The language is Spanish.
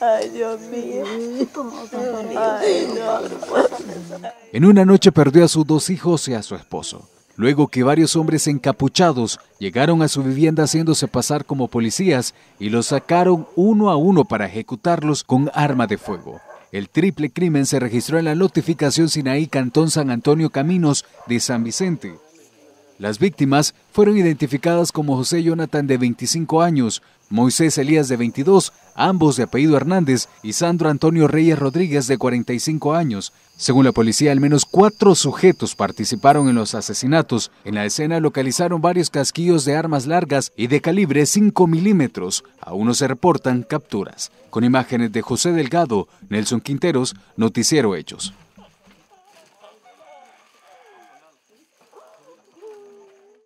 Ay, Dios mío. En una noche perdió a sus dos hijos y a su esposo. Luego que varios hombres encapuchados llegaron a su vivienda haciéndose pasar como policías y los sacaron uno a uno para ejecutarlos con arma de fuego. El triple crimen se registró en la notificación Sinaí Cantón San Antonio Caminos de San Vicente. Las víctimas fueron identificadas como José Jonathan de 25 años, Moisés Elías de 22, ambos de apellido Hernández, y Sandro Antonio Reyes Rodríguez de 45 años. Según la policía, al menos cuatro sujetos participaron en los asesinatos. En la escena localizaron varios casquillos de armas largas y de calibre 5 milímetros. Aún no se reportan capturas. Con imágenes de José Delgado, Nelson Quinteros, Noticiero Hechos.